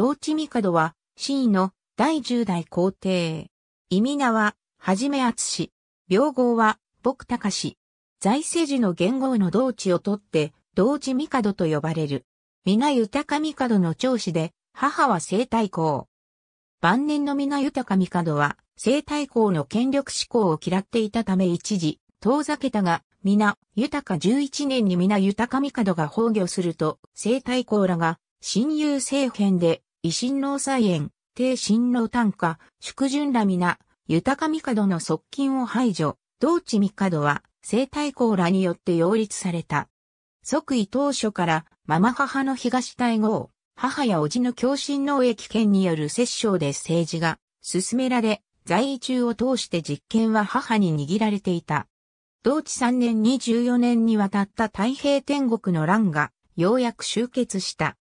道地帝は、真意の第十代皇帝。意味名は、はじめ厚つし。病号は、僕高かし。在時の元号の道地をとって、道地帝と呼ばれる。皆豊か帝の長子で、母は聖太后。晩年の皆豊か帝は、聖太后の権力志向を嫌っていたため一時、遠ざけたが、皆、豊か11年に皆豊か帝が崩御すると、聖太后らが、親友政変で、維新能菜園、低新能単価、祝順ら皆、豊か帝の側近を排除、同地帝は、生太公らによって擁立された。即位当初から、ママ母の東大号、母や叔父の共振農益権による摂政で政治が進められ、在位中を通して実権は母に握られていた。同地3年2 4年にわたった太平天国の乱が、ようやく終結した。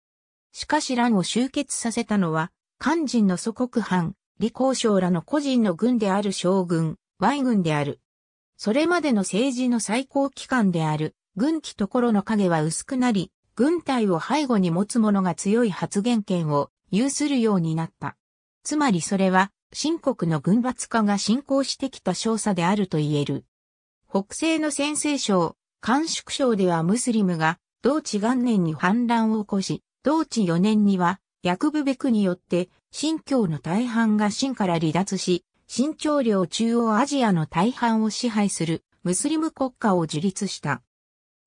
しかし乱を集結させたのは、肝心の祖国藩、李光将らの個人の軍である将軍、Y 軍である。それまでの政治の最高機関である、軍旗ところの影は薄くなり、軍隊を背後に持つ者が強い発言権を有するようになった。つまりそれは、新国の軍閥化が進行してきた少佐であると言える。北西の先制省、甘粛省ではムスリムが、同地元年に反乱を起こし、同治4年には、役部ベクによって、新教の大半が新から離脱し、新朝領中央アジアの大半を支配するムスリム国家を樹立した。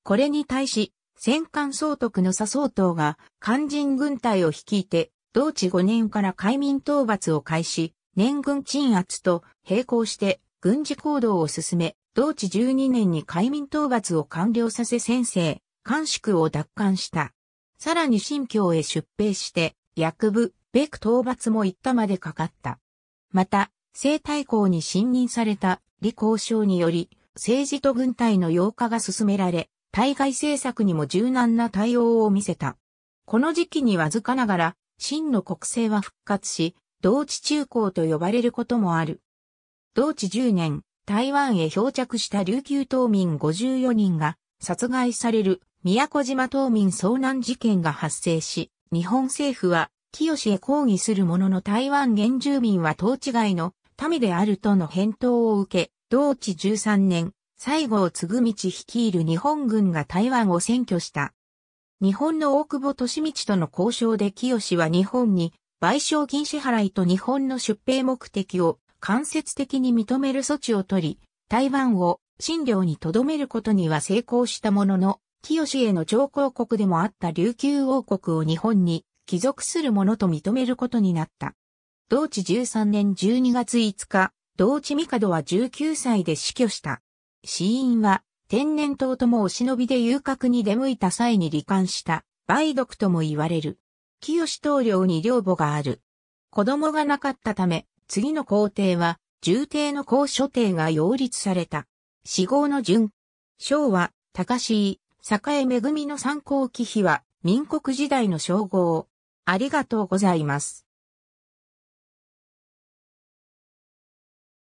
これに対し、戦艦総督の佐総統が肝心軍隊を率いて、同治5年から海民討伐を開始、年軍鎮圧と並行して軍事行動を進め、同治12年に海民討伐を完了させ先制、官宿を奪還した。さらに新京へ出兵して、役部、べく討伐も一たまでかかった。また、西太公に信任された李公章により、政治と軍隊の洋化が進められ、対外政策にも柔軟な対応を見せた。この時期にわずかながら、真の国政は復活し、同地中高と呼ばれることもある。同地10年、台湾へ漂着した琉球島民54人が殺害される宮古島島民遭難事件が発生し、日本政府は、清へ抗議するものの台湾原住民は統治外の民であるとの返答を受け、同地13年、西郷嗣道率いる日本軍が台湾を占拠した。日本の大久保利道との交渉で清は日本に賠償金支払いと日本の出兵目的を間接的に認める措置を取り、台湾を診療に留めることには成功したものの、清への朝貢国でもあった琉球王国を日本に帰属するものと認めることになった。同治13年12月5日、同治帝は19歳で死去した。死因は、天然痘ともお忍びで遊郭に出向いた際に罹患した梅毒とも言われる。清統領に寮母がある。子供がなかったため、次の皇帝は、重帝の公所帝が擁立された。死後の順。昭和、高い、栄恵の参考忌碑は民国時代の称号。ありがとうございます。